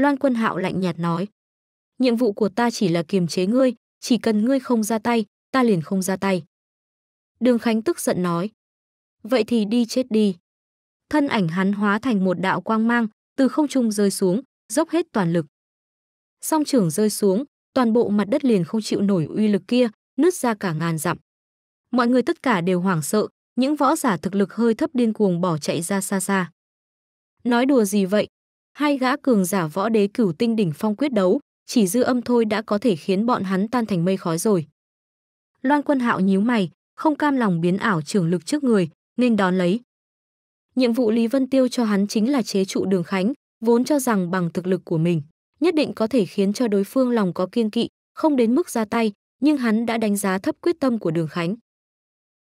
Loan Quân Hạo lạnh nhạt nói. Nhiệm vụ của ta chỉ là kiềm chế ngươi, chỉ cần ngươi không ra tay, ta liền không ra tay. Đường Khánh tức giận nói. Vậy thì đi chết đi. Thân ảnh hắn hóa thành một đạo quang mang, từ không trung rơi xuống, dốc hết toàn lực. Song trưởng rơi xuống, toàn bộ mặt đất liền không chịu nổi uy lực kia, nứt ra cả ngàn dặm. Mọi người tất cả đều hoảng sợ, những võ giả thực lực hơi thấp điên cuồng bỏ chạy ra xa xa. Nói đùa gì vậy, hai gã cường giả võ đế cửu tinh đỉnh phong quyết đấu, chỉ dư âm thôi đã có thể khiến bọn hắn tan thành mây khói rồi. Loan Quân Hạo nhíu mày, không cam lòng biến ảo trưởng lực trước người, nên đón lấy. Nhiệm vụ Lý Vân Tiêu cho hắn chính là chế trụ Đường Khánh, vốn cho rằng bằng thực lực của mình, nhất định có thể khiến cho đối phương lòng có kiên kỵ, không đến mức ra tay, nhưng hắn đã đánh giá thấp quyết tâm của Đường Khánh.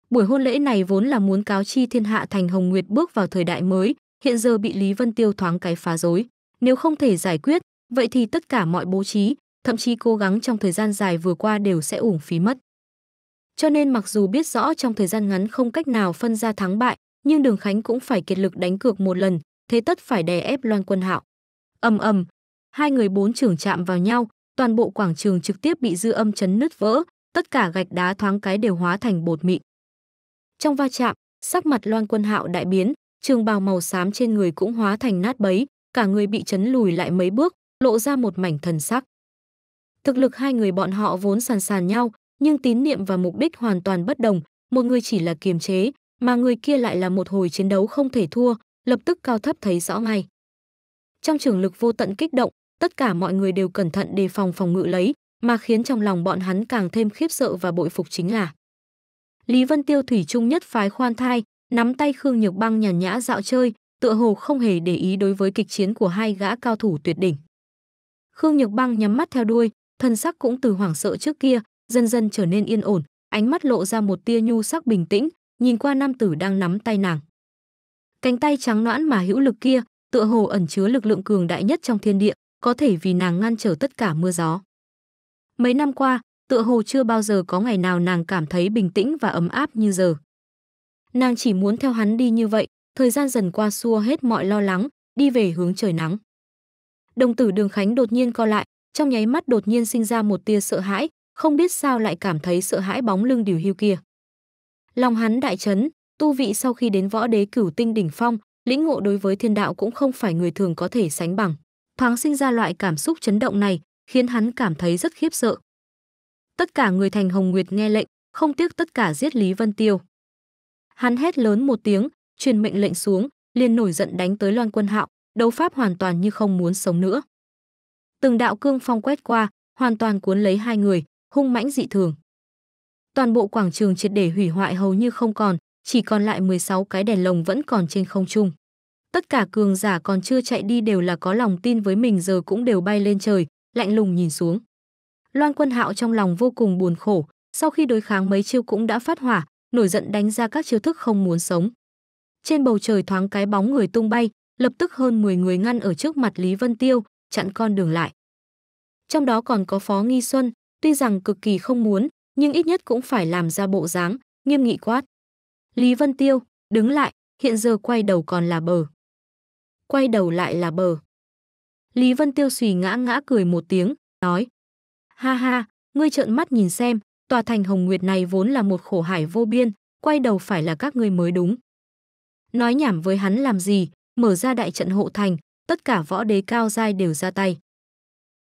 Buổi hôn lễ này vốn là muốn cáo chi thiên hạ thành Hồng Nguyệt bước vào thời đại mới, hiện giờ bị Lý Vân Tiêu thoáng cái phá rối, nếu không thể giải quyết, vậy thì tất cả mọi bố trí, thậm chí cố gắng trong thời gian dài vừa qua đều sẽ uổng phí mất. Cho nên mặc dù biết rõ trong thời gian ngắn không cách nào phân ra thắng bại, nhưng Đường Khánh cũng phải kiệt lực đánh cược một lần, thế tất phải đè ép Loan Quân Hạo. Ầm ầm, hai người bốn trưởng chạm vào nhau, toàn bộ quảng trường trực tiếp bị dư âm chấn nứt vỡ, tất cả gạch đá thoáng cái đều hóa thành bột mịn. Trong va chạm, sắc mặt Loan Quân Hạo đại biến, trường bào màu xám trên người cũng hóa thành nát bấy, cả người bị chấn lùi lại mấy bước, lộ ra một mảnh thần sắc. Thực lực hai người bọn họ vốn sàn sàn nhau, nhưng tín niệm và mục đích hoàn toàn bất đồng, một người chỉ là kiềm chế, mà người kia lại là một hồi chiến đấu không thể thua, lập tức cao thấp thấy rõ ngay. Trong trường lực vô tận kích động, tất cả mọi người đều cẩn thận đề phòng phòng ngự lấy, mà khiến trong lòng bọn hắn càng thêm khiếp sợ và bội phục chính là Lý Vân Tiêu thủy trung nhất phái khoan thai, nắm tay Khương Nhược Băng nhàn nhã dạo chơi, tựa hồ không hề để ý đối với kịch chiến của hai gã cao thủ tuyệt đỉnh. Khương Nhược Băng nhắm mắt theo đuôi, thân sắc cũng từ hoảng sợ trước kia, dần dần trở nên yên ổn, ánh mắt lộ ra một tia nhu sắc bình tĩnh, nhìn qua nam tử đang nắm tay nàng. Cánh tay trắng noãn mà hữu lực kia, tựa hồ ẩn chứa lực lượng cường đại nhất trong thiên địa, có thể vì nàng ngăn trở tất cả mưa gió. Mấy năm qua, tựa hồ chưa bao giờ có ngày nào nàng cảm thấy bình tĩnh và ấm áp như giờ. Nàng chỉ muốn theo hắn đi như vậy, thời gian dần qua xua hết mọi lo lắng, đi về hướng trời nắng. Đồng tử Đường Khánh đột nhiên co lại, trong nháy mắt đột nhiên sinh ra một tia sợ hãi, không biết sao lại cảm thấy sợ hãi bóng lưng điều hưu kia. Lòng hắn đại chấn, tu vị sau khi đến võ đế cửu tinh đỉnh phong, lĩnh ngộ đối với thiên đạo cũng không phải người thường có thể sánh bằng. Thoáng sinh ra loại cảm xúc chấn động này, khiến hắn cảm thấy rất khiếp sợ. Tất cả người thành Hồng Nguyệt nghe lệnh, không tiếc tất cả giết Lý Vân Tiêu. Hắn hét lớn một tiếng, truyền mệnh lệnh xuống, liền nổi giận đánh tới Loan Quân Hạo, đấu pháp hoàn toàn như không muốn sống nữa. Từng đạo cương phong quét qua, hoàn toàn cuốn lấy hai người, hung mãnh dị thường. Toàn bộ quảng trường triệt để hủy hoại hầu như không còn, chỉ còn lại 16 cái đèn lồng vẫn còn trên không trung. Tất cả cường giả còn chưa chạy đi đều là có lòng tin với mình giờ cũng đều bay lên trời, lạnh lùng nhìn xuống. Loan Quân Hạo trong lòng vô cùng buồn khổ, sau khi đối kháng mấy chiêu cũng đã phát hỏa, nổi giận đánh ra các chiêu thức không muốn sống. Trên bầu trời thoáng cái bóng người tung bay, lập tức hơn 10 người ngăn ở trước mặt Lý Vân Tiêu, chặn con đường lại. Trong đó còn có Phó Nghi Xuân, tuy rằng cực kỳ không muốn, nhưng ít nhất cũng phải làm ra bộ dáng, nghiêm nghị quát. Lý Vân Tiêu, đứng lại, hiện giờ quay đầu còn là bờ. Quay đầu lại là bờ. Lý Vân Tiêu xùy ngã ngã cười một tiếng, nói. Ha ha, ngươi trợn mắt nhìn xem, tòa thành Hồng Nguyệt này vốn là một khổ hải vô biên, quay đầu phải là các ngươi mới đúng. Nói nhảm với hắn làm gì, mở ra đại trận hộ thành, tất cả võ đế cao giai đều ra tay.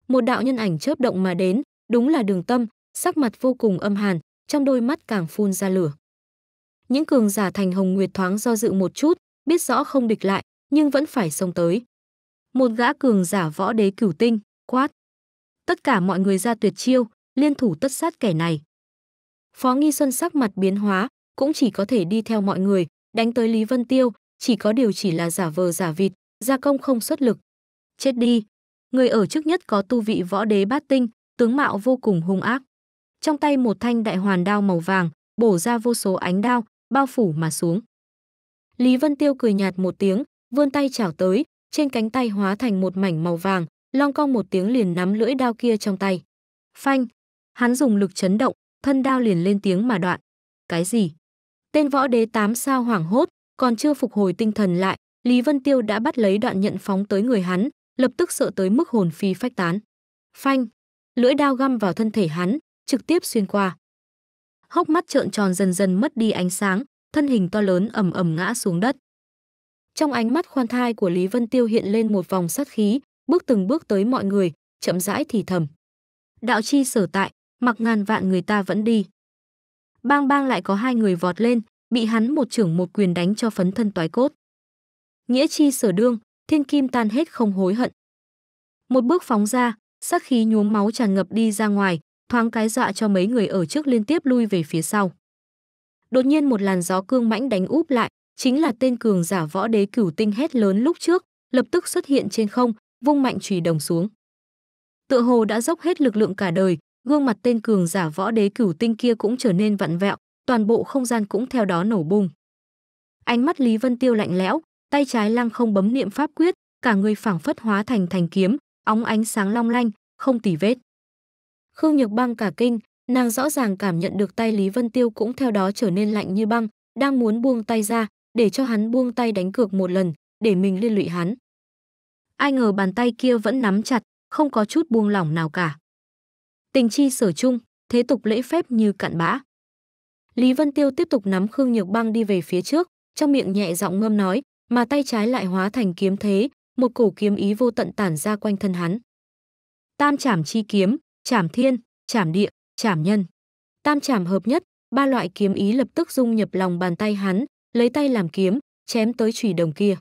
Một đạo nhân ảnh chớp động mà đến, đúng là đường tâm, sắc mặt vô cùng âm hàn, trong đôi mắt càng phun ra lửa. Những cường giả thành Hồng Nguyệt thoáng do dự một chút, biết rõ không địch lại, nhưng vẫn phải xông tới. Một gã cường giả võ đế cửu tinh, quát. Tất cả mọi người ra tuyệt chiêu, liên thủ tất sát kẻ này. Phó Nghi Xuân sắc mặt biến hóa, cũng chỉ có thể đi theo mọi người, đánh tới Lý Vân Tiêu, chỉ có điều chỉ là giả vờ giả vịt, gia công không xuất lực. Chết đi! Người ở trước nhất có tu vị võ đế bát tinh, tướng mạo vô cùng hung ác. Trong tay một thanh đại hoàn đao màu vàng, bổ ra vô số ánh đao, bao phủ mà xuống. Lý Vân Tiêu cười nhạt một tiếng, vươn tay chảo tới, trên cánh tay hóa thành một mảnh màu vàng, long cong một tiếng liền nắm lưỡi đao kia trong tay. Phanh! Hắn dùng lực chấn động, thân đao liền lên tiếng mà đoạn. Cái gì? Tên võ đế tám sao hoảng hốt, còn chưa phục hồi tinh thần lại, Lý Vân Tiêu đã bắt lấy đoạn nhận phóng tới người hắn, lập tức sợ tới mức hồn phi phách tán. Phanh, lưỡi đao găm vào thân thể hắn, trực tiếp xuyên qua. Hốc mắt trợn tròn dần dần mất đi ánh sáng, thân hình to lớn ầm ầm ngã xuống đất. Trong ánh mắt khoan thai của Lý Vân Tiêu hiện lên một vòng sát khí, bước từng bước tới mọi người, chậm rãi thì thầm. Đạo chi sở tại, mặc ngàn vạn người ta vẫn đi. Bang bang lại có hai người vọt lên, bị hắn một trưởng một quyền đánh cho phấn thân toái cốt. Nghĩa chi sở đương, thiên kim tan hết không hối hận. Một bước phóng ra, sát khí nhuốm máu tràn ngập đi ra ngoài, thoáng cái dọa cho mấy người ở trước liên tiếp lui về phía sau. Đột nhiên một làn gió cương mãnh đánh úp lại, chính là tên cường giả võ đế cửu tinh hét lớn lúc trước, lập tức xuất hiện trên không, vung mạnh chùy đồng xuống. Tựa hồ đã dốc hết lực lượng cả đời, Gương mặt tên cường giả võ đế cửu tinh kia cũng trở nên vặn vẹo, toàn bộ không gian cũng theo đó nổ bùng. Ánh mắt Lý Vân Tiêu lạnh lẽo, tay trái lăng không bấm niệm pháp quyết, cả người phảng phất hóa thành thành kiếm, óng ánh sáng long lanh, không tỉ vết. Khương Nhược Băng cả kinh, nàng rõ ràng cảm nhận được tay Lý Vân Tiêu cũng theo đó trở nên lạnh như băng, đang muốn buông tay ra, để cho hắn buông tay đánh cược một lần, để mình liên lụy hắn. Ai ngờ bàn tay kia vẫn nắm chặt, không có chút buông lỏng nào cả tình chi sở chung, thế tục lễ phép như cặn bã. Lý Vân Tiêu tiếp tục nắm Khương Nhược Băng đi về phía trước, trong miệng nhẹ giọng ngâm nói, mà tay trái lại hóa thành kiếm thế, một cổ kiếm ý vô tận tản ra quanh thân hắn. Tam Trảm chi kiếm, Trảm Thiên, Trảm Địa, Trảm Nhân. Tam Trảm hợp nhất, ba loại kiếm ý lập tức dung nhập lòng bàn tay hắn, lấy tay làm kiếm, chém tới chủy đồng kia.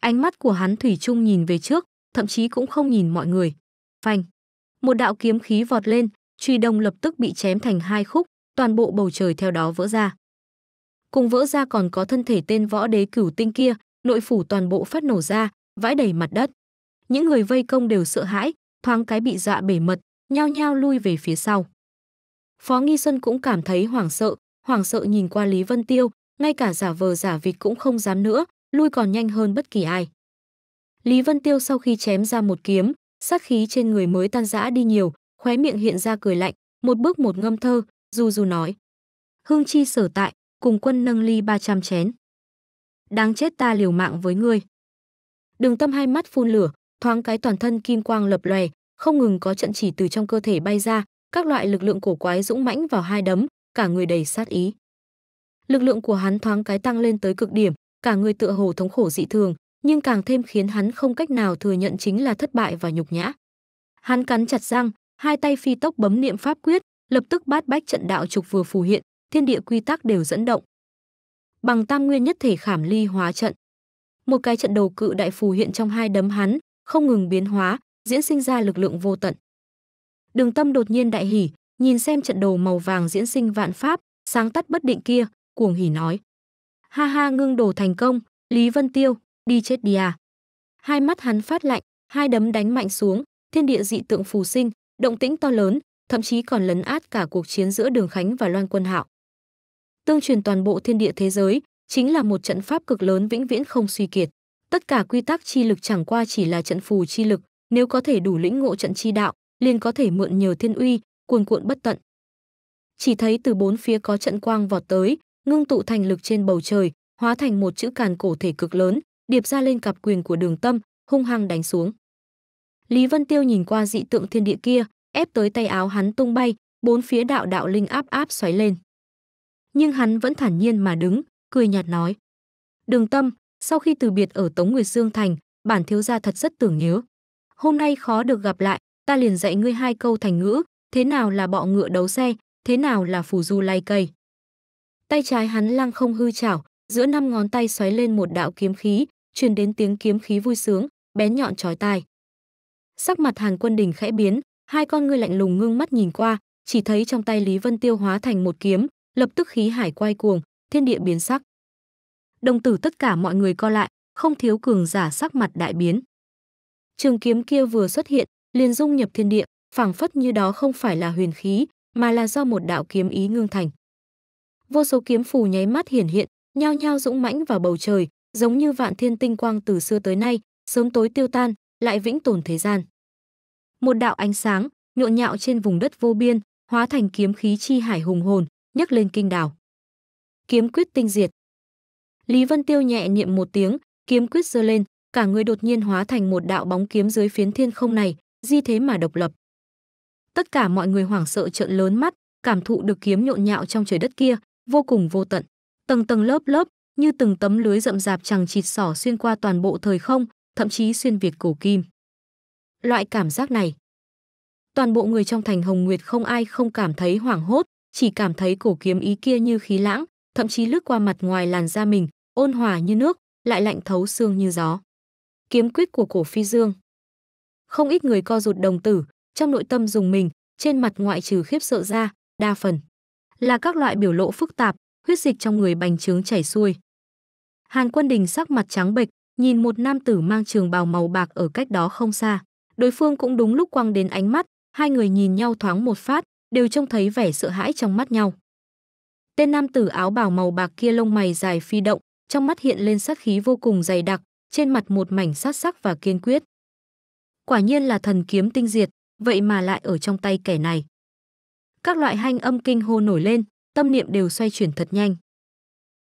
Ánh mắt của hắn thủy chung nhìn về trước, thậm chí cũng không nhìn mọi người. Phanh một đạo kiếm khí vọt lên, truy đông lập tức bị chém thành hai khúc, toàn bộ bầu trời theo đó vỡ ra. Cùng vỡ ra còn có thân thể tên võ đế cửu tinh kia, nội phủ toàn bộ phát nổ ra, vãi đầy mặt đất. Những người vây công đều sợ hãi, thoáng cái bị dọa bể mật, nhao nhao lui về phía sau. Phó Nghi Xuân cũng cảm thấy hoảng sợ, hoảng sợ nhìn qua Lý Vân Tiêu, ngay cả giả vờ giả vịt cũng không dám nữa, lui còn nhanh hơn bất kỳ ai. Lý Vân Tiêu sau khi chém ra một kiếm, sát khí trên người mới tan rã đi nhiều, khóe miệng hiện ra cười lạnh, một bước một ngâm thơ, du du nói. Hương chi sở tại, cùng quân nâng ly 300 chén. Đáng chết ta liều mạng với ngươi. Đường tâm hai mắt phun lửa, thoáng cái toàn thân kim quang lập lòe, không ngừng có trận chỉ từ trong cơ thể bay ra, các loại lực lượng cổ quái dũng mãnh vào hai đấm, cả người đầy sát ý. Lực lượng của hắn thoáng cái tăng lên tới cực điểm, cả người tựa hồ thống khổ dị thường, nhưng càng thêm khiến hắn không cách nào thừa nhận chính là thất bại và nhục nhã. Hắn cắn chặt răng, hai tay phi tốc bấm niệm pháp quyết, lập tức bát bách trận đạo trục vừa phù hiện, thiên địa quy tắc đều dẫn động. Bằng tam nguyên nhất thể khảm ly hóa trận, một cái trận đầu cự đại phù hiện trong hai đấm hắn, không ngừng biến hóa, diễn sinh ra lực lượng vô tận. Đường Tâm đột nhiên đại hỉ, nhìn xem trận đồ màu vàng diễn sinh vạn pháp, sáng tắt bất định kia, cuồng hỉ nói: "Ha ha, ngưng đồ thành công, Lý Vân Tiêu, đi chết đi à. Hai mắt hắn phát lạnh, hai đấm đánh mạnh xuống, thiên địa dị tượng phù sinh, động tĩnh to lớn, thậm chí còn lấn át cả cuộc chiến giữa Đường Khánh và Loan Quân Hạo. Tương truyền toàn bộ thiên địa thế giới chính là một trận pháp cực lớn vĩnh viễn không suy kiệt. Tất cả quy tắc chi lực chẳng qua chỉ là trận phù chi lực, nếu có thể đủ lĩnh ngộ trận chi đạo, liền có thể mượn nhờ thiên uy, cuồn cuộn bất tận. Chỉ thấy từ bốn phía có trận quang vọt tới, ngưng tụ thành lực trên bầu trời, hóa thành một chữ càn cổ thể cực lớn, điệp ra lên cặp quyền của đường tâm, hung hăng đánh xuống. Lý Vân Tiêu nhìn qua dị tượng thiên địa kia, ép tới tay áo hắn tung bay, bốn phía đạo đạo linh áp áp xoáy lên. Nhưng hắn vẫn thản nhiên mà đứng, cười nhạt nói. Đường tâm, sau khi từ biệt ở Tống Nguyệt Dương Thành, bản thiếu gia thật rất tưởng nhớ. Hôm nay khó được gặp lại, ta liền dạy ngươi hai câu thành ngữ, thế nào là bọ ngựa đấu xe, thế nào là phù du lay cây. Tay trái hắn lăng không hư chảo, giữa năm ngón tay xoáy lên một đạo kiếm khí, truyền đến tiếng kiếm khí vui sướng, bén nhọn chói tai. Sắc mặt Hàn Quân Đình khẽ biến, hai con ngươi lạnh lùng ngưng mắt nhìn qua, chỉ thấy trong tay Lý Vân Tiêu hóa thành một kiếm, lập tức khí hải quay cuồng, thiên địa biến sắc. Đồng tử tất cả mọi người co lại, không thiếu cường giả sắc mặt đại biến. Trường kiếm kia vừa xuất hiện, liền dung nhập thiên địa, phảng phất như đó không phải là huyền khí, mà là do một đạo kiếm ý ngưng thành. Vô số kiếm phù nháy mắt hiển hiện, nhao nhao dũng mãnh vào bầu trời, giống như vạn thiên tinh quang từ xưa tới nay, sớm tối tiêu tan, lại vĩnh tồn thế gian. Một đạo ánh sáng, nhộn nhạo trên vùng đất vô biên, hóa thành kiếm khí chi hải hùng hồn, nhấc lên kinh đảo. Kiếm quyết tinh diệt. Lý Vân Tiêu nhẹ niệm một tiếng, kiếm quyết giơ lên, cả người đột nhiên hóa thành một đạo bóng kiếm dưới phiến thiên không này, di thế mà độc lập. Tất cả mọi người hoảng sợ trợn lớn mắt, cảm thụ được kiếm nhộn nhạo trong trời đất kia, vô cùng vô tận. Tầng tầng lớp lớp, như từng tấm lưới rậm rạp chẳng chịt sỏ xuyên qua toàn bộ thời không, thậm chí xuyên Việt cổ kim. Loại cảm giác này, toàn bộ người trong thành Hồng Nguyệt không ai không cảm thấy hoảng hốt, chỉ cảm thấy cổ kiếm ý kia như khí lãng, thậm chí lướt qua mặt ngoài làn da mình, ôn hòa như nước, lại lạnh thấu xương như gió. Kiếm quyết của cổ phi dương. Không ít người co rụt đồng tử, trong nội tâm dùng mình, trên mặt ngoại trừ khiếp sợ ra, đa phần là các loại biểu lộ phức tạp, huyết dịch trong người bành trướng chảy xuôi. Hàn Quân Đình sắc mặt trắng bệch, nhìn một nam tử mang trường bào màu bạc ở cách đó không xa. Đối phương cũng đúng lúc quăng đến ánh mắt, hai người nhìn nhau thoáng một phát, đều trông thấy vẻ sợ hãi trong mắt nhau. Tên nam tử áo bào màu bạc kia lông mày dài phi động, trong mắt hiện lên sát khí vô cùng dày đặc, trên mặt một mảnh sát sắc và kiên quyết. Quả nhiên là thần kiếm tinh diệt, vậy mà lại ở trong tay kẻ này. Các loại hanh âm kinh hô nổi lên, tâm niệm đều xoay chuyển thật nhanh.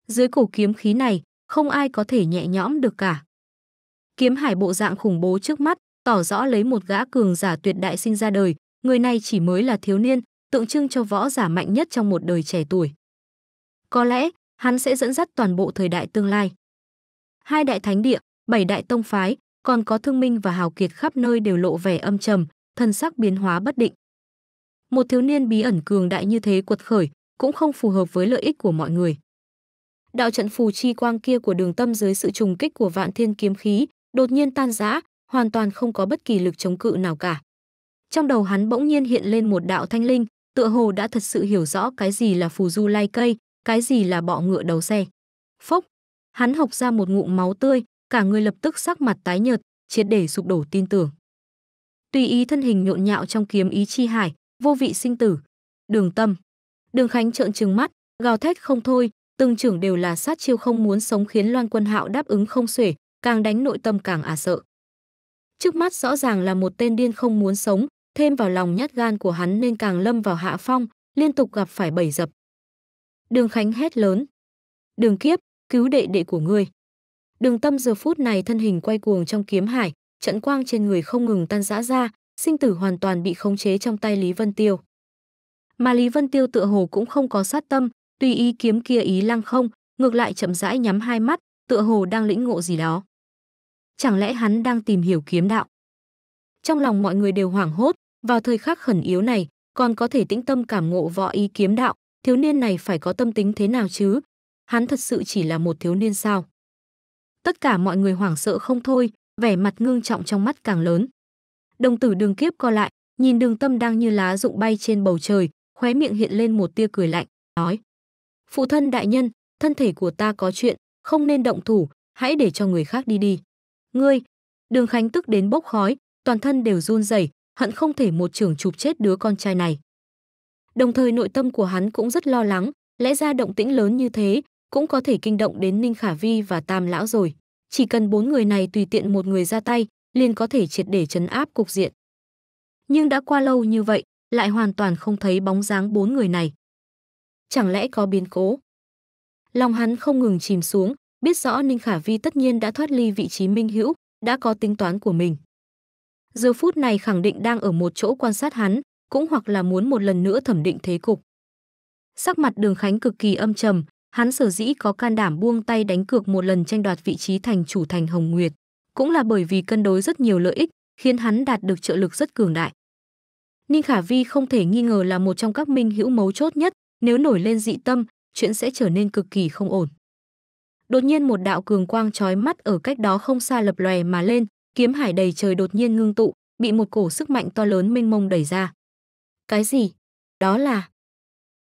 Dưới cổ kiếm khí này, không ai có thể nhẹ nhõm được cả. Kiếm hải bộ dạng khủng bố trước mắt, tỏ rõ lấy một gã cường giả tuyệt đại sinh ra đời, người này chỉ mới là thiếu niên, tượng trưng cho võ giả mạnh nhất trong một đời trẻ tuổi. Có lẽ, hắn sẽ dẫn dắt toàn bộ thời đại tương lai. Hai đại thánh địa, bảy đại tông phái, còn có thương minh và hào kiệt khắp nơi đều lộ vẻ âm trầm, thân sắc biến hóa bất định. Một thiếu niên bí ẩn cường đại như thế quật khởi, cũng không phù hợp với lợi ích của mọi người đạo trận phù chi quang kia của đường tâm dưới sự trùng kích của vạn thiên kiếm khí đột nhiên tan rã hoàn toàn không có bất kỳ lực chống cự nào cả trong đầu hắn bỗng nhiên hiện lên một đạo thanh linh tựa hồ đã thật sự hiểu rõ cái gì là phù du lai cây cái gì là bọ ngựa đầu xe phốc hắn hộc ra một ngụm máu tươi cả người lập tức sắc mặt tái nhợt triệt để sụp đổ tin tưởng tùy ý thân hình nhộn nhạo trong kiếm ý chi hải vô vị sinh tử đường tâm đường khánh trợn trừng mắt gào thét không thôi Từng trưởng đều là sát chiêu không muốn sống khiến Loan Quân Hạo đáp ứng không xuể, càng đánh nội tâm càng à sợ. Trước mắt rõ ràng là một tên điên không muốn sống, thêm vào lòng nhát gan của hắn nên càng lâm vào hạ phong, liên tục gặp phải bảy dập. Đường Khánh hét lớn. Đường kiếp, cứu đệ đệ của ngươi. Đường tâm giờ phút này thân hình quay cuồng trong kiếm hải, trận quang trên người không ngừng tan rã ra, sinh tử hoàn toàn bị khống chế trong tay Lý Vân Tiêu. Mà Lý Vân Tiêu tựa hồ cũng không có sát tâm, Tuy ý kiếm kia ý lăng không, ngược lại chậm rãi nhắm hai mắt, tựa hồ đang lĩnh ngộ gì đó. Chẳng lẽ hắn đang tìm hiểu kiếm đạo? Trong lòng mọi người đều hoảng hốt, vào thời khắc khẩn yếu này, còn có thể tĩnh tâm cảm ngộ võ ý kiếm đạo, thiếu niên này phải có tâm tính thế nào chứ? Hắn thật sự chỉ là một thiếu niên sao? Tất cả mọi người hoảng sợ không thôi, vẻ mặt ngưng trọng trong mắt càng lớn. Đồng tử đường kiếp co lại, nhìn đường tâm đang như lá rụng bay trên bầu trời, khóe miệng hiện lên một tia cười lạnh, nói phụ thân đại nhân, thân thể của ta có chuyện, không nên động thủ, hãy để cho người khác đi đi. Ngươi, đường Khánh tức đến bốc khói, toàn thân đều run rẩy, hận không thể một trường chụp chết đứa con trai này. Đồng thời nội tâm của hắn cũng rất lo lắng, lẽ ra động tĩnh lớn như thế cũng có thể kinh động đến Ninh Khả Vi và Tam Lão rồi. Chỉ cần bốn người này tùy tiện một người ra tay, liền có thể triệt để chấn áp cục diện. Nhưng đã qua lâu như vậy, lại hoàn toàn không thấy bóng dáng bốn người này chẳng lẽ có biến cố? Lòng hắn không ngừng chìm xuống, biết rõ Ninh Khả Vi tất nhiên đã thoát ly vị trí minh hữu, đã có tính toán của mình. Giờ phút này khẳng định đang ở một chỗ quan sát hắn, cũng hoặc là muốn một lần nữa thẩm định thế cục. Sắc mặt Đường Khánh cực kỳ âm trầm, hắn sở dĩ có can đảm buông tay đánh cược một lần tranh đoạt vị trí thành chủ thành Hồng Nguyệt, cũng là bởi vì cân đối rất nhiều lợi ích, khiến hắn đạt được trợ lực rất cường đại. Ninh Khả Vi không thể nghi ngờ là một trong các minh hữu mấu chốt nhất, nếu nổi lên dị tâm, chuyện sẽ trở nên cực kỳ không ổn. Đột nhiên một đạo cường quang chói mắt ở cách đó không xa lập lòe mà lên, kiếm hải đầy trời đột nhiên ngưng tụ, bị một cổ sức mạnh to lớn mênh mông đẩy ra. Cái gì? Đó là...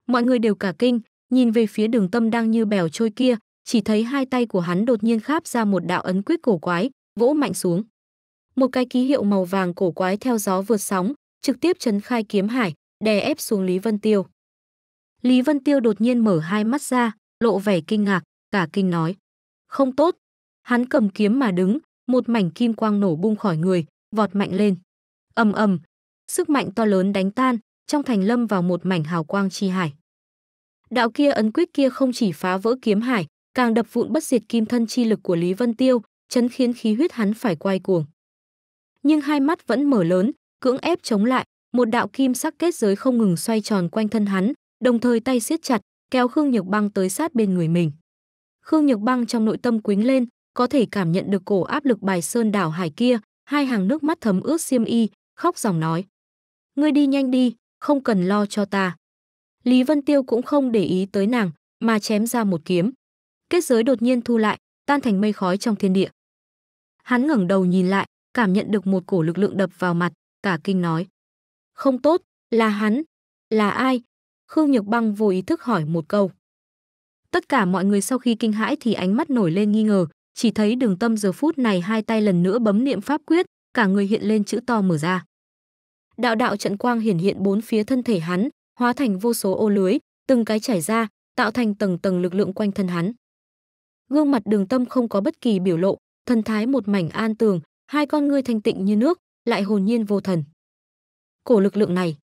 Mọi người đều cả kinh, nhìn về phía đường tâm đang như bèo trôi kia, chỉ thấy hai tay của hắn đột nhiên kháp ra một đạo ấn quyết cổ quái, vỗ mạnh xuống. Một cái ký hiệu màu vàng cổ quái theo gió vượt sóng, trực tiếp chấn khai kiếm hải, đè ép xuống Lý Vân Tiêu. Lý Vân Tiêu đột nhiên mở hai mắt ra, lộ vẻ kinh ngạc, cả kinh nói. Không tốt. Hắn cầm kiếm mà đứng, một mảnh kim quang nổ bung khỏi người, vọt mạnh lên. ầm ầm, sức mạnh to lớn đánh tan, trong thành lâm vào một mảnh hào quang chi hải. Đạo kia ấn quyết kia không chỉ phá vỡ kiếm hải, càng đập vụn bất diệt kim thân chi lực của Lý Vân Tiêu, chấn khiến khí huyết hắn phải quay cuồng. Nhưng hai mắt vẫn mở lớn, cưỡng ép chống lại, một đạo kim sắc kết giới không ngừng xoay tròn quanh thân hắn, đồng thời tay siết chặt, kéo Khương Nhược Băng tới sát bên người mình. Khương Nhược Băng trong nội tâm quính lên, có thể cảm nhận được cổ áp lực bài sơn đảo hải kia, hai hàng nước mắt thấm ướt xiêm y, khóc dòng nói. Ngươi đi nhanh đi, không cần lo cho ta. Lý Vân Tiêu cũng không để ý tới nàng, mà chém ra một kiếm. Kết giới đột nhiên thu lại, tan thành mây khói trong thiên địa. Hắn ngẩng đầu nhìn lại, cảm nhận được một cổ lực lượng đập vào mặt, cả kinh nói. Không tốt, là hắn. Là ai, Khương Nhược Băng vô ý thức hỏi một câu. Tất cả mọi người sau khi kinh hãi thì ánh mắt nổi lên nghi ngờ, chỉ thấy đường tâm giờ phút này hai tay lần nữa bấm niệm pháp quyết, cả người hiện lên chữ to mở ra. Đạo đạo trận quang hiển hiện bốn phía thân thể hắn, hóa thành vô số ô lưới, từng cái chảy ra, tạo thành tầng tầng lực lượng quanh thân hắn. Gương mặt đường tâm không có bất kỳ biểu lộ, thần thái một mảnh an tường, hai con ngươi thanh tịnh như nước, lại hồn nhiên vô thần. Cổ lực lượng này,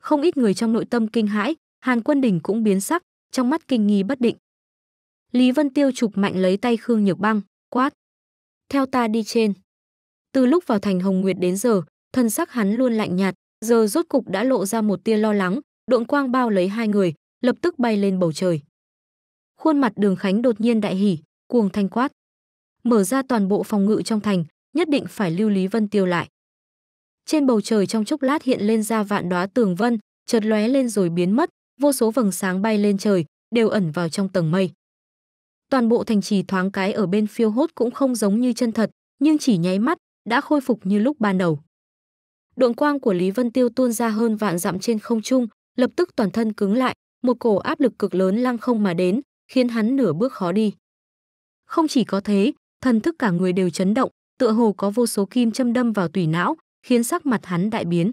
không ít người trong nội tâm kinh hãi, Hàn Quân Đình cũng biến sắc, trong mắt kinh nghi bất định. Lý Vân Tiêu chụp mạnh lấy tay Khương Nhược Băng, quát: "Theo ta đi trên." Từ lúc vào thành Hồng Nguyệt đến giờ, thân sắc hắn luôn lạnh nhạt, giờ rốt cục đã lộ ra một tia lo lắng, độn quang bao lấy hai người, lập tức bay lên bầu trời. Khuôn mặt Đường Khánh đột nhiên đại hỉ, cuồng thanh quát: "Mở ra toàn bộ phòng ngự trong thành, nhất định phải lưu Lý Vân Tiêu lại." Trên bầu trời trong chốc lát hiện lên ra vạn đóa tường vân, chợt lóe lên rồi biến mất, vô số vầng sáng bay lên trời, đều ẩn vào trong tầng mây. Toàn bộ thành trì thoáng cái ở bên phiêu hốt cũng không giống như chân thật, nhưng chỉ nháy mắt, đã khôi phục như lúc ban đầu. Độn quang của Lý Vân Tiêu tuôn ra hơn vạn dặm trên không trung, lập tức toàn thân cứng lại, một cổ áp lực cực lớn lăng không mà đến, khiến hắn nửa bước khó đi. Không chỉ có thế, thần thức cả người đều chấn động, tựa hồ có vô số kim châm đâm vào tủy não, khiến sắc mặt hắn đại biến.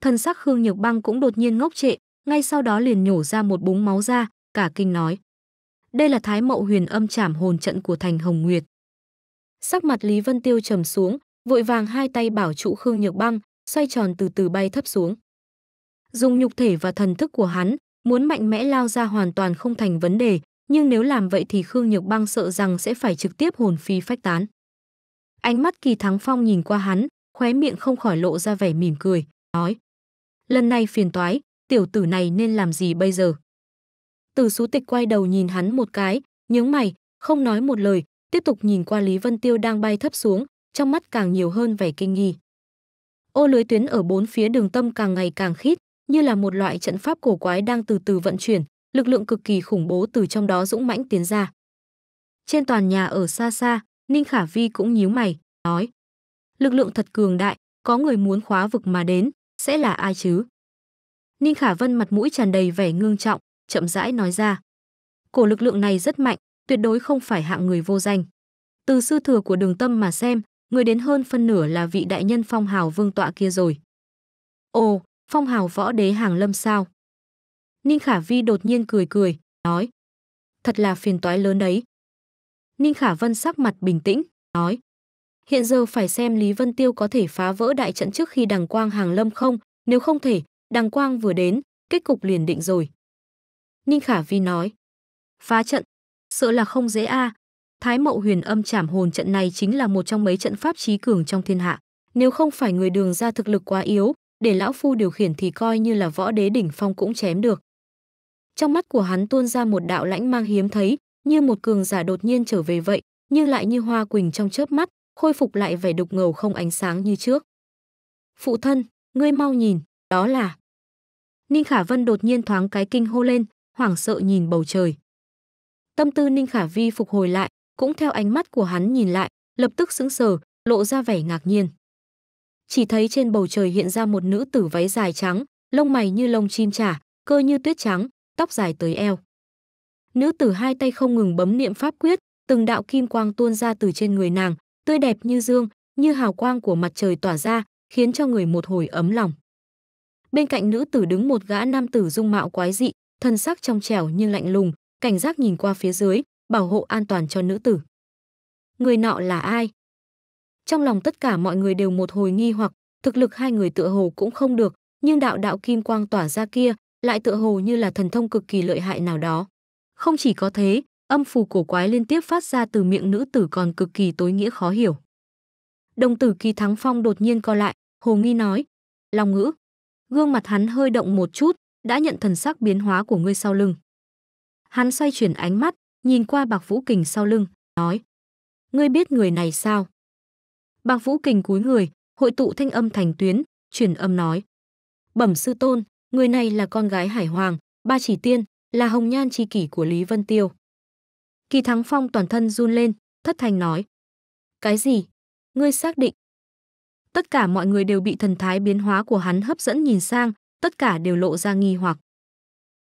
Thân sắc Khương Nhược Băng cũng đột nhiên ngốc trệ, ngay sau đó liền nhổ ra một búng máu ra, cả kinh nói. Đây là Thái Mậu huyền âm trảm hồn trận của thành Hồng Nguyệt. Sắc mặt Lý Vân Tiêu trầm xuống, vội vàng hai tay bảo trụ Khương Nhược Băng, xoay tròn từ từ bay thấp xuống. Dùng nhục thể và thần thức của hắn, muốn mạnh mẽ lao ra hoàn toàn không thành vấn đề, nhưng nếu làm vậy thì Khương Nhược Băng sợ rằng sẽ phải trực tiếp hồn phi phách tán. Ánh mắt Kỳ Thắng Phong nhìn qua hắn, khóe miệng không khỏi lộ ra vẻ mỉm cười, nói. Lần này phiền toái, tiểu tử này nên làm gì bây giờ? Từ sú tịch quay đầu nhìn hắn một cái, nhướng mày, không nói một lời, tiếp tục nhìn qua Lý Vân Tiêu đang bay thấp xuống, trong mắt càng nhiều hơn vẻ kinh nghi. Ô lưới tuyến ở bốn phía đường tâm càng ngày càng khít, như là một loại trận pháp cổ quái đang từ từ vận chuyển, lực lượng cực kỳ khủng bố từ trong đó dũng mãnh tiến ra. Trên toàn nhà ở xa xa, Ninh Khả Vi cũng nhíu mày, nói: lực lượng thật cường đại, có người muốn khóa vực mà đến, sẽ là ai chứ? Ninh Khả Vân mặt mũi tràn đầy vẻ ngương trọng, chậm rãi nói ra. Cổ lực lượng này rất mạnh, tuyệt đối không phải hạng người vô danh. Từ sư thừa của đường tâm mà xem, người đến hơn phân nửa là vị đại nhân phong hào vương tọa kia rồi. Ồ, phong hào võ đế hàng lâm sao? Ninh Khả Vi đột nhiên cười cười, nói. Thật là phiền toái lớn đấy. Ninh Khả Vân sắc mặt bình tĩnh, nói. Hiện giờ phải xem Lý Vân Tiêu có thể phá vỡ đại trận trước khi đằng quang hàng lâm không, nếu không thể, đằng quang vừa đến, kết cục liền định rồi. Ninh Khả Vi nói, phá trận, sợ là không dễ a. À. Thái Mậu Huyền Âm Trảm Hồn trận này chính là một trong mấy trận pháp trí cường trong thiên hạ, nếu không phải người Đường ra thực lực quá yếu, để lão phu điều khiển thì coi như là võ đế đỉnh phong cũng chém được. Trong mắt của hắn tuôn ra một đạo lãnh mang hiếm thấy, như một cường giả đột nhiên trở về vậy, như lại như hoa quỳnh trong chớp mắt, khôi phục lại vẻ đục ngầu không ánh sáng như trước. Phụ thân, ngươi mau nhìn, đó là... Ninh Khả Vân đột nhiên thoáng cái kinh hô lên, hoảng sợ nhìn bầu trời. Tâm tư Ninh Khả Vi phục hồi lại, cũng theo ánh mắt của hắn nhìn lại, lập tức sững sờ, lộ ra vẻ ngạc nhiên. Chỉ thấy trên bầu trời hiện ra một nữ tử váy dài trắng, lông mày như lông chim trả, cơ như tuyết trắng, tóc dài tới eo. Nữ tử hai tay không ngừng bấm niệm pháp quyết, từng đạo kim quang tuôn ra từ trên người nàng, tươi đẹp như dương, như hào quang của mặt trời tỏa ra, khiến cho người một hồi ấm lòng. Bên cạnh nữ tử đứng một gã nam tử dung mạo quái dị, thân sắc trong trẻo nhưng lạnh lùng, cảnh giác nhìn qua phía dưới, bảo hộ an toàn cho nữ tử. Người nọ là ai? Trong lòng tất cả mọi người đều một hồi nghi hoặc, thực lực hai người tựa hồ cũng không được, nhưng đạo đạo kim quang tỏa ra kia lại tựa hồ như là thần thông cực kỳ lợi hại nào đó. Không chỉ có thế, Âm phù cổ quái liên tiếp phát ra từ miệng nữ tử còn cực kỳ tối nghĩa khó hiểu. Đồng tử kỳ thắng phong đột nhiên co lại, hồ nghi nói. Long ngữ. Gương mặt hắn hơi động một chút, đã nhận thần sắc biến hóa của ngươi sau lưng. Hắn xoay chuyển ánh mắt, nhìn qua bạc vũ kình sau lưng, nói. Ngươi biết người này sao? Bạc vũ kình cúi người, hội tụ thanh âm thành tuyến, truyền âm nói. Bẩm sư tôn, người này là con gái hải hoàng, ba chỉ tiên, là hồng nhan chi kỷ của Lý Vân Tiêu. Kỳ Thắng Phong toàn thân run lên, thất thành nói. Cái gì? Ngươi xác định? Tất cả mọi người đều bị thần thái biến hóa của hắn hấp dẫn nhìn sang, tất cả đều lộ ra nghi hoặc.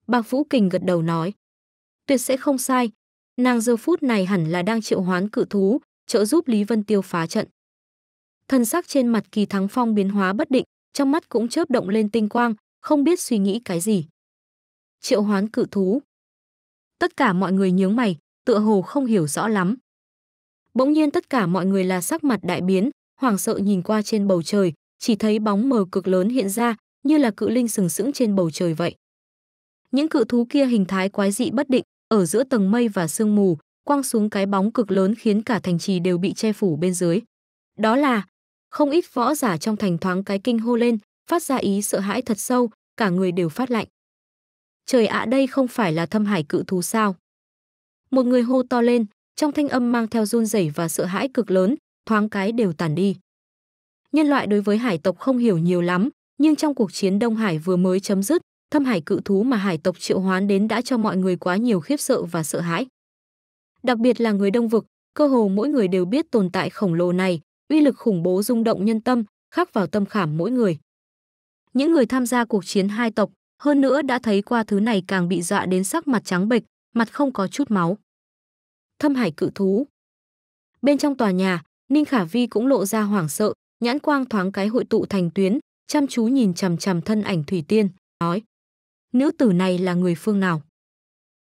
Bạc Vũ Kình gật đầu nói. Tuyệt sẽ không sai. Nàng giờ phút này hẳn là đang triệu hoán cự thú, trợ giúp Lý Vân Tiêu phá trận. Thân sắc trên mặt Kỳ Thắng Phong biến hóa bất định, trong mắt cũng chớp động lên tinh quang, không biết suy nghĩ cái gì. Triệu hoán cự thú. Tất cả mọi người nhướng mày, tựa hồ không hiểu rõ lắm. Bỗng nhiên tất cả mọi người là sắc mặt đại biến, hoảng sợ nhìn qua trên bầu trời, chỉ thấy bóng mờ cực lớn hiện ra, như là cự linh sừng sững trên bầu trời vậy. Những cự thú kia hình thái quái dị bất định, ở giữa tầng mây và sương mù, quăng xuống cái bóng cực lớn khiến cả thành trì đều bị che phủ bên dưới. Đó là, không ít võ giả trong thành thoáng cái kinh hô lên, phát ra ý sợ hãi thật sâu, cả người đều phát lạnh. Trời ạ đây không phải là thâm hải cự thú sao? một người hô to lên, trong thanh âm mang theo run rẩy và sợ hãi cực lớn, thoáng cái đều tàn đi. Nhân loại đối với hải tộc không hiểu nhiều lắm, nhưng trong cuộc chiến Đông Hải vừa mới chấm dứt, thâm hải cự thú mà hải tộc triệu hoán đến đã cho mọi người quá nhiều khiếp sợ và sợ hãi. Đặc biệt là người Đông vực, cơ hồ mỗi người đều biết tồn tại khổng lồ này, uy lực khủng bố rung động nhân tâm, khắc vào tâm khảm mỗi người. Những người tham gia cuộc chiến hai tộc, hơn nữa đã thấy qua thứ này càng bị dọa đến sắc mặt trắng bệch, mặt không có chút máu thâm hải cự thú. Bên trong tòa nhà, Ninh Khả Vi cũng lộ ra hoảng sợ, nhãn quang thoáng cái hội tụ thành tuyến, chăm chú nhìn chằm chằm thân ảnh Thủy Tiên, nói: "Nữ tử này là người phương nào?"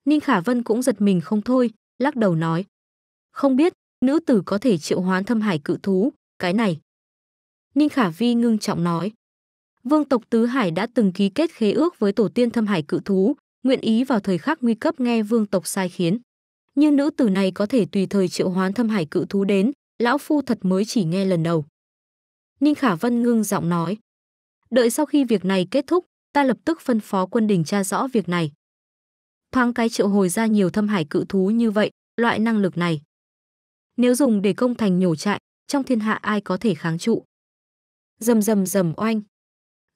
Ninh Khả Vân cũng giật mình không thôi, lắc đầu nói: "Không biết, nữ tử có thể triệu hoán thâm hải cự thú, cái này." Ninh Khả Vi ngưng trọng nói: "Vương tộc Tứ Hải đã từng ký kết khế ước với tổ tiên thâm hải cự thú, nguyện ý vào thời khắc nguy cấp nghe vương tộc sai khiến như nữ tử này có thể tùy thời triệu hoán thâm hải cự thú đến, lão phu thật mới chỉ nghe lần đầu. Ninh Khả Vân ngưng giọng nói. Đợi sau khi việc này kết thúc, ta lập tức phân phó quân đình tra rõ việc này. Thoáng cái triệu hồi ra nhiều thâm hải cự thú như vậy, loại năng lực này. Nếu dùng để công thành nhổ trại, trong thiên hạ ai có thể kháng trụ. Dầm dầm dầm oanh.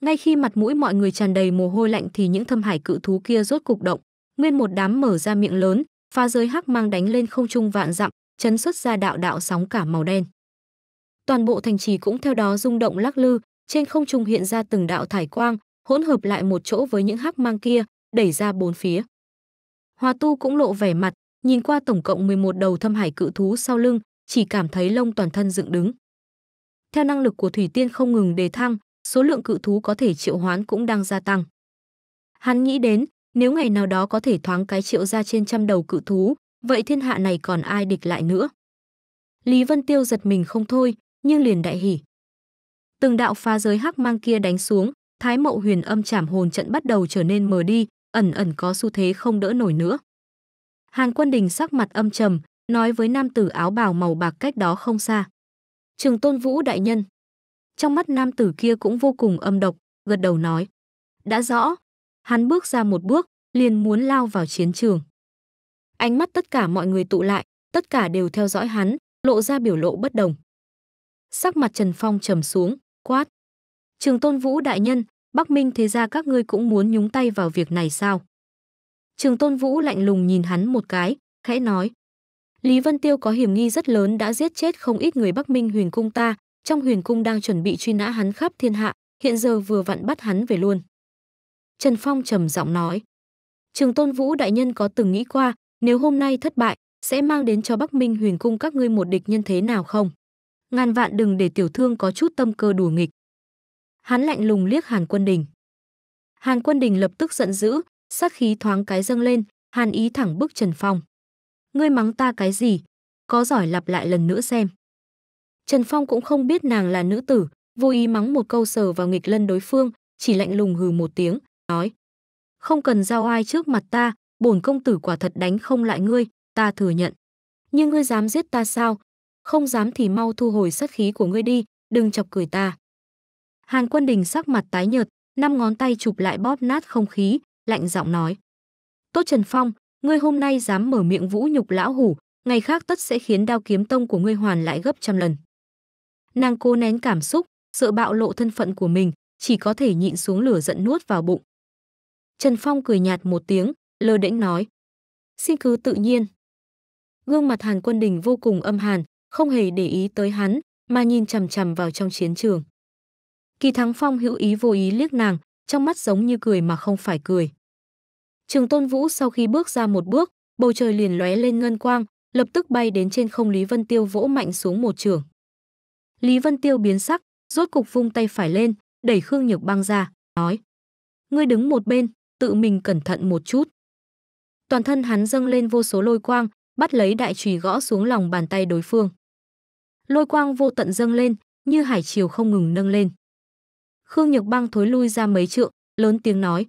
Ngay khi mặt mũi mọi người tràn đầy mồ hôi lạnh thì những thâm hải cự thú kia rốt cục động, nguyên một đám mở ra miệng lớn, phá giới hắc mang đánh lên không trung vạn dặm, chấn xuất ra đạo đạo sóng cả màu đen. Toàn bộ thành trì cũng theo đó rung động lắc lư, trên không trung hiện ra từng đạo thải quang, hỗn hợp lại một chỗ với những hắc mang kia, đẩy ra bốn phía. Hoa Tu cũng lộ vẻ mặt, nhìn qua tổng cộng 11 đầu thâm hải cự thú sau lưng, chỉ cảm thấy lông toàn thân dựng đứng. Theo năng lực của Thủy Tiên không ngừng đề thăng, số lượng cự thú có thể triệu hoán cũng đang gia tăng. Hắn nghĩ đến, nếu ngày nào đó có thể thoáng cái triệu ra trên trăm đầu cự thú, vậy thiên hạ này còn ai địch lại nữa? Lý Vân Tiêu giật mình không thôi, nhưng liền đại hỉ. Từng đạo phá giới hắc mang kia đánh xuống, Thái Mậu Huyền Âm Trảm Hồn trận bắt đầu trở nên mờ đi, ẩn ẩn có xu thế không đỡ nổi nữa. Hàn Quân Đình sắc mặt âm trầm, nói với nam tử áo bào màu bạc cách đó không xa. Trường Tôn Vũ đại nhân. Trong mắt nam tử kia cũng vô cùng âm độc, gật đầu nói: "Đã rõ, Hắn bước ra một bước, liền muốn lao vào chiến trường. Ánh mắt tất cả mọi người tụ lại, tất cả đều theo dõi hắn, lộ ra biểu lộ bất đồng. Sắc mặt Trần Phong trầm xuống, quát. Trường Tôn Vũ đại nhân, Bắc Minh thế ra các ngươi cũng muốn nhúng tay vào việc này sao? Trường Tôn Vũ lạnh lùng nhìn hắn một cái, khẽ nói. Lý Vân Tiêu có hiểm nghi rất lớn đã giết chết không ít người Bắc Minh huyền cung ta, trong huyền cung đang chuẩn bị truy nã hắn khắp thiên hạ, hiện giờ vừa vặn bắt hắn về luôn. Trần Phong trầm giọng nói. Trường Tôn Vũ đại nhân có từng nghĩ qua, nếu hôm nay thất bại, sẽ mang đến cho Bắc Minh Huyền cung các ngươi một địch nhân thế nào không? Ngàn vạn đừng để tiểu thương có chút tâm cơ đùa nghịch. Hắn lạnh lùng liếc Hàn Quân Đình. Hàn Quân Đình lập tức giận dữ, sát khí thoáng cái dâng lên, Hàn ý thẳng bức Trần Phong. Ngươi mắng ta cái gì? Có giỏi lặp lại lần nữa xem. Trần Phong cũng không biết nàng là nữ tử, vô ý mắng một câu sờ vào nghịch lân đối phương, chỉ lạnh lùng hừ một tiếng, nói. Không cần giao ai trước mặt ta, bổn công tử quả thật đánh không lại ngươi, ta thừa nhận. Nhưng ngươi dám giết ta sao? Không dám thì mau thu hồi sát khí của ngươi đi, đừng chọc cười ta. Hàn quân đình sắc mặt tái nhợt, năm ngón tay chụp lại bóp nát không khí, lạnh giọng nói. Tốt Trần Phong, ngươi hôm nay dám mở miệng vũ nhục lão hủ, ngày khác tất sẽ khiến đao kiếm tông của ngươi hoàn lại gấp trăm lần. Nàng cố nén cảm xúc, sợ bạo lộ thân phận của mình, chỉ có thể nhịn xuống lửa giận nuốt vào bụng, Trần Phong cười nhạt một tiếng, lơ đễnh nói. Xin cứ tự nhiên. Gương mặt Hàn Quân Đình vô cùng âm hàn, không hề để ý tới hắn, mà nhìn chằm chằm vào trong chiến trường. Kỳ Thắng Phong hữu ý vô ý liếc nàng, trong mắt giống như cười mà không phải cười. Trường Tôn Vũ sau khi bước ra một bước, bầu trời liền lóe lên ngân quang, lập tức bay đến trên không Lý Vân Tiêu vỗ mạnh xuống một trường. Lý Vân Tiêu biến sắc, rốt cục vung tay phải lên, đẩy Khương Nhược Băng ra, nói: "Ngươi đứng một bên, tự mình cẩn thận một chút. Toàn thân hắn dâng lên vô số lôi quang, bắt lấy đại chùy gõ xuống lòng bàn tay đối phương. Lôi quang vô tận dâng lên, như hải chiều không ngừng nâng lên. Khương Nhược Băng thối lui ra mấy trượng, lớn tiếng nói: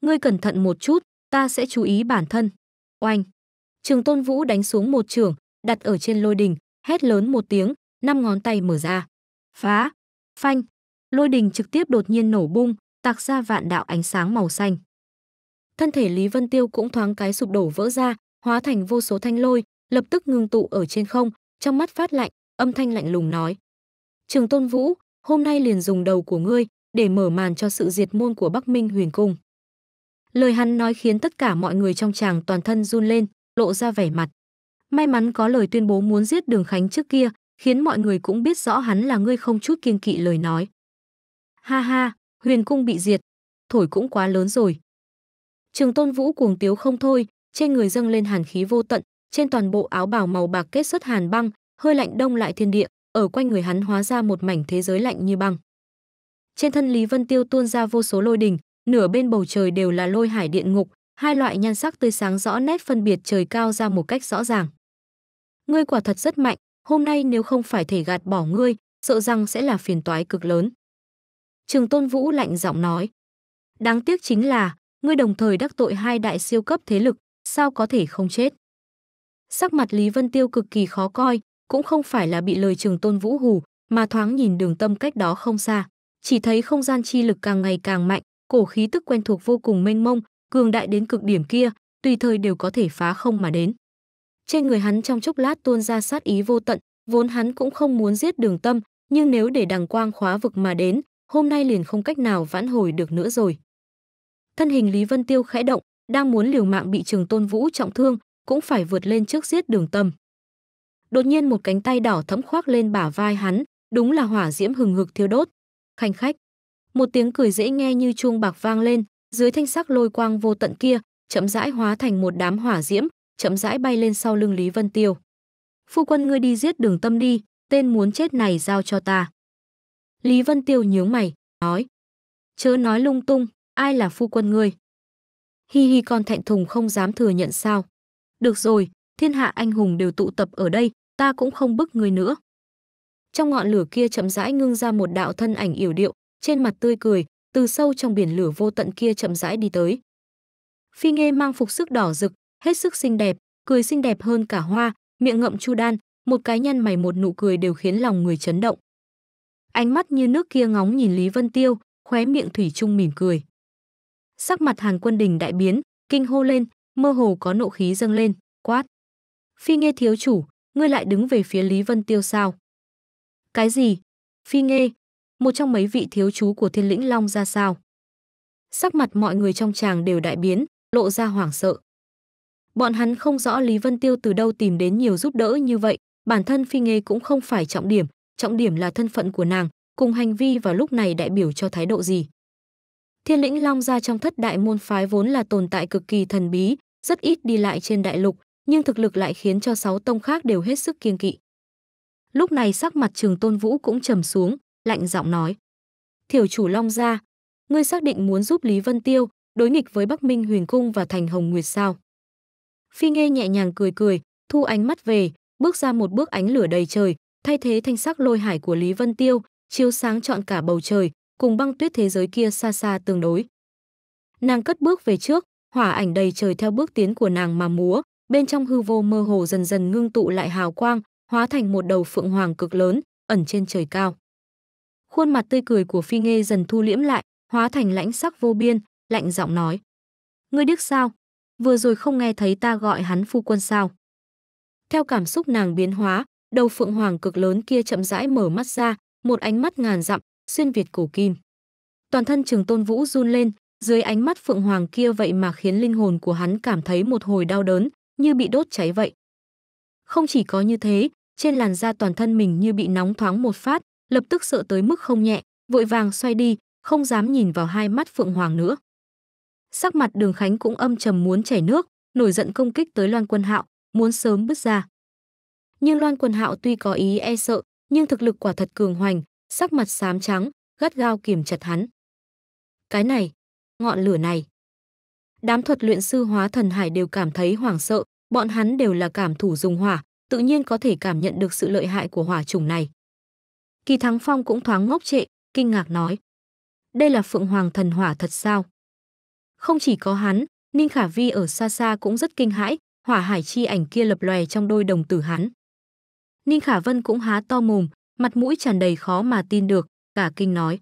"Ngươi cẩn thận một chút, ta sẽ chú ý bản thân." Oanh! Trường Tôn Vũ đánh xuống một trường, đặt ở trên lôi đình, hét lớn một tiếng, năm ngón tay mở ra. Phá! Phanh! Lôi đình trực tiếp đột nhiên nổ bung, tạc ra vạn đạo ánh sáng màu xanh thân thể Lý Vân Tiêu cũng thoáng cái sụp đổ vỡ ra, hóa thành vô số thanh lôi, lập tức ngưng tụ ở trên không, trong mắt phát lạnh, âm thanh lạnh lùng nói: "Trường Tôn Vũ, hôm nay liền dùng đầu của ngươi để mở màn cho sự diệt môn của Bắc Minh Huyền Cung." Lời hắn nói khiến tất cả mọi người trong chàng toàn thân run lên, lộ ra vẻ mặt. May mắn có lời tuyên bố muốn giết Đường Khánh trước kia, khiến mọi người cũng biết rõ hắn là ngươi không chút kiêng kỵ lời nói. Ha ha, Huyền Cung bị diệt, thổi cũng quá lớn rồi, Trường Tôn Vũ cuồng tiếu không thôi, trên người dâng lên hàn khí vô tận, trên toàn bộ áo bào màu bạc kết xuất hàn băng, hơi lạnh đông lại thiên địa, ở quanh người hắn hóa ra một mảnh thế giới lạnh như băng. Trên thân Lý Vân Tiêu tuôn ra vô số lôi đình, nửa bên bầu trời đều là lôi hải điện ngục, hai loại nhan sắc tươi sáng rõ nét phân biệt trời cao ra một cách rõ ràng. Ngươi quả thật rất mạnh, hôm nay nếu không phải thể gạt bỏ ngươi, sợ rằng sẽ là phiền toái cực lớn. Trường Tôn Vũ lạnh giọng nói. Đáng tiếc chính là, ngươi đồng thời đắc tội hai đại siêu cấp thế lực, sao có thể không chết? Sắc mặt Lý Vân Tiêu cực kỳ khó coi, cũng không phải là bị lời trường tôn vũ hù, mà thoáng nhìn đường tâm cách đó không xa. Chỉ thấy không gian chi lực càng ngày càng mạnh, cổ khí tức quen thuộc vô cùng mênh mông, cường đại đến cực điểm kia, tùy thời đều có thể phá không mà đến. Trên người hắn trong chốc lát tuôn ra sát ý vô tận, vốn hắn cũng không muốn giết đường tâm, nhưng nếu để đằng quang khóa vực mà đến, hôm nay liền không cách nào vãn hồi được nữa rồi thân hình Lý Vân Tiêu khẽ động, đang muốn liều mạng bị Trường Tôn Vũ trọng thương, cũng phải vượt lên trước giết Đường Tâm. Đột nhiên một cánh tay đỏ thẫm khoác lên bả vai hắn, đúng là hỏa diễm hừng hực thiêu đốt. Khanh khách, một tiếng cười dễ nghe như chuông bạc vang lên, dưới thanh sắc lôi quang vô tận kia, chậm rãi hóa thành một đám hỏa diễm, chậm rãi bay lên sau lưng Lý Vân Tiêu. "Phu quân ngươi đi giết Đường Tâm đi, tên muốn chết này giao cho ta." Lý Vân Tiêu nhướng mày, nói: "Chớ nói lung tung, ai là phu quân ngươi? Hi hi con thẹn thùng không dám thừa nhận sao. Được rồi, thiên hạ anh hùng đều tụ tập ở đây, ta cũng không bức ngươi nữa. Trong ngọn lửa kia chậm rãi ngưng ra một đạo thân ảnh yểu điệu, trên mặt tươi cười, từ sâu trong biển lửa vô tận kia chậm rãi đi tới. Phi nghe mang phục sức đỏ rực, hết sức xinh đẹp, cười xinh đẹp hơn cả hoa, miệng ngậm chu đan, một cái nhăn mày một nụ cười đều khiến lòng người chấn động. Ánh mắt như nước kia ngóng nhìn Lý Vân Tiêu, khóe miệng thủy chung mỉm cười. Sắc mặt Hàn Quân Đình đại biến, kinh hô lên, mơ hồ có nộ khí dâng lên, quát: "Phi nghe thiếu chủ, ngươi lại đứng về phía Lý Vân Tiêu sao?" "Cái gì? Phi nghe một trong mấy vị thiếu chú của Thiên Lĩnh Long ra sao?" Sắc mặt mọi người trong chàng đều đại biến, lộ ra hoảng sợ. Bọn hắn không rõ Lý Vân Tiêu từ đâu tìm đến nhiều giúp đỡ như vậy, bản thân Phi nghe cũng không phải trọng điểm, trọng điểm là thân phận của nàng, cùng hành vi vào lúc này đại biểu cho thái độ gì. Thiên lĩnh long gia trong thất đại môn phái vốn là tồn tại cực kỳ thần bí, rất ít đi lại trên đại lục, nhưng thực lực lại khiến cho sáu tông khác đều hết sức kiên kỵ. Lúc này sắc mặt Trường Tôn Vũ cũng trầm xuống, lạnh giọng nói: "Thiểu chủ Long gia, ngươi xác định muốn giúp Lý Vân Tiêu đối nghịch với Bắc Minh Huyền cung và Thành Hồng Nguyệt sao?" Phi Nghê nhẹ nhàng cười cười, thu ánh mắt về, bước ra một bước ánh lửa đầy trời, thay thế thanh sắc lôi hải của Lý Vân Tiêu, chiếu sáng trọn cả bầu trời, cùng băng tuyết thế giới kia xa xa tương đối. Nàng cất bước về trước, hỏa ảnh đầy trời theo bước tiến của nàng mà múa, bên trong hư vô mơ hồ dần dần ngưng tụ lại hào quang, hóa thành một đầu phượng hoàng cực lớn, ẩn trên trời cao. Khuôn mặt tươi cười của Phi Nghê dần thu liễm lại, hóa thành lãnh sắc vô biên, lạnh giọng nói: "Ngươi điếc sao? Vừa rồi không nghe thấy ta gọi hắn phu quân sao?" Theo cảm xúc nàng biến hóa, đầu phượng hoàng cực lớn kia chậm rãi mở mắt ra, một ánh mắt ngàn dặm, xuyên Việt cổ kim. Toàn thân Trường Tôn Vũ run lên, dưới ánh mắt phượng hoàng kia vậy mà khiến linh hồn của hắn cảm thấy một hồi đau đớn, như bị đốt cháy vậy. Không chỉ có như thế, trên làn da toàn thân mình như bị nóng thoáng một phát, lập tức sợ tới mức không nhẹ, vội vàng xoay đi, không dám nhìn vào hai mắt phượng hoàng nữa. Sắc mặt Đường Khánh cũng âm trầm muốn chảy nước, nổi giận công kích tới Loan Quân Hạo, muốn sớm bứt ra. Nhưng Loan Quân Hạo tuy có ý e sợ, nhưng thực lực quả thật cường hoành, sắc mặt xám trắng, gắt gao kìm chặt hắn. Cái này, ngọn lửa này. Đám thuật luyện sư hóa thần hải đều cảm thấy hoảng sợ, bọn hắn đều là cảm thủ dùng hỏa, tự nhiên có thể cảm nhận được sự lợi hại của hỏa chủng này. Kỳ Thắng Phong cũng thoáng ngốc trệ, kinh ngạc nói. Đây là Phượng Hoàng thần hỏa thật sao? Không chỉ có hắn, Ninh Khả Vi ở xa xa cũng rất kinh hãi, hỏa hải chi ảnh kia lập lòe trong đôi đồng tử hắn. Ninh Khả Vân cũng há to mồm, mặt mũi tràn đầy khó mà tin được, cả kinh nói.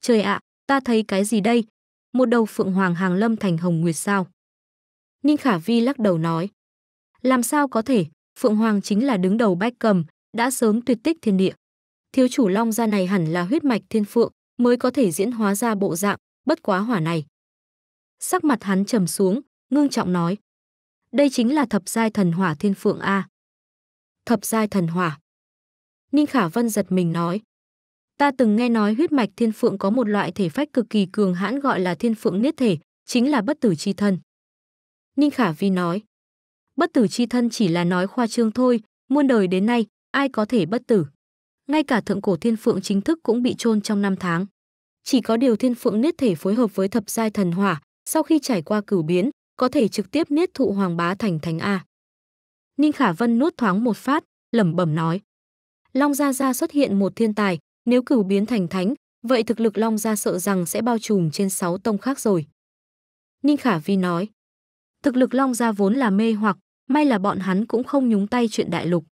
Trời ạ, ta thấy cái gì đây? Một đầu phượng hoàng hàng lâm thành hồng nguyệt sao? Ninh Khả Vi lắc đầu nói. Làm sao có thể, phượng hoàng chính là đứng đầu bách cầm, đã sớm tuyệt tích thiên địa. Thiếu chủ long gia này hẳn là huyết mạch thiên phượng, mới có thể diễn hóa ra bộ dạng, bất quá hỏa này. Sắc mặt hắn trầm xuống, ngưng trọng nói. Đây chính là thập giai thần hỏa thiên phượng A. Thập giai thần hỏa. Ninh Khả Vân giật mình nói. Ta từng nghe nói huyết mạch thiên phượng có một loại thể phách cực kỳ cường hãn gọi là thiên phượng niết thể, chính là bất tử chi thân. Ninh Khả Vi nói. Bất tử chi thân chỉ là nói khoa trương thôi, muôn đời đến nay, ai có thể bất tử. Ngay cả thượng cổ thiên phượng chính thức cũng bị chôn trong năm tháng. Chỉ có điều thiên phượng niết thể phối hợp với thập giai thần hỏa, sau khi trải qua cửu biến, có thể trực tiếp niết thụ hoàng bá thành thánh A. Ninh Khả Vân nuốt thoáng một phát, lẩm bẩm nói. Long Gia Gia xuất hiện một thiên tài, nếu cửu biến thành thánh, vậy thực lực Long Gia sợ rằng sẽ bao trùm trên sáu tông khác rồi. Ninh Khả Vi nói, thực lực Long Gia vốn là mê hoặc, may là bọn hắn cũng không nhúng tay chuyện đại lục.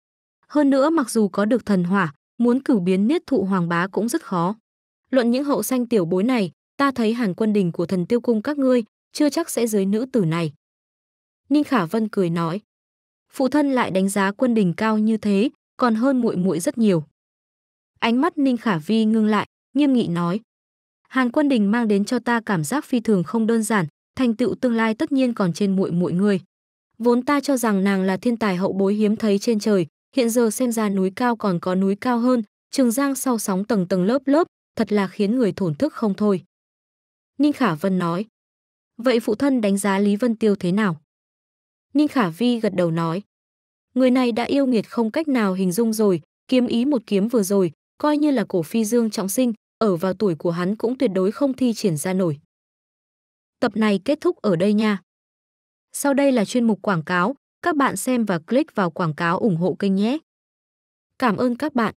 Hơn nữa mặc dù có được thần hỏa, muốn cửu biến niết thụ hoàng bá cũng rất khó. Luận những hậu sanh tiểu bối này, ta thấy hàn quân đình của thần tiêu cung các ngươi, chưa chắc sẽ dưới nữ tử này. Ninh Khả Vân cười nói, phụ thân lại đánh giá quân đình cao như thế, còn hơn muội muội rất nhiều. Ánh mắt Ninh Khả Vi ngưng lại, nghiêm nghị nói: "Hàn Quân Đình mang đến cho ta cảm giác phi thường không đơn giản, thành tựu tương lai tất nhiên còn trên muội muội người. Vốn ta cho rằng nàng là thiên tài hậu bối hiếm thấy trên trời, hiện giờ xem ra núi cao còn có núi cao hơn, Trường Giang sau sóng tầng tầng lớp lớp, thật là khiến người thổn thức không thôi." Ninh Khả Vân nói: "Vậy phụ thân đánh giá Lý Vân Tiêu thế nào?" Ninh Khả Vi gật đầu nói: Người này đã yêu nghiệt không cách nào hình dung rồi, kiếm ý một kiếm vừa rồi, coi như là cổ phi dương trọng sinh, ở vào tuổi của hắn cũng tuyệt đối không thi triển ra nổi. Tập này kết thúc ở đây nha. Sau đây là chuyên mục quảng cáo, các bạn xem và click vào quảng cáo ủng hộ kênh nhé. Cảm ơn các bạn.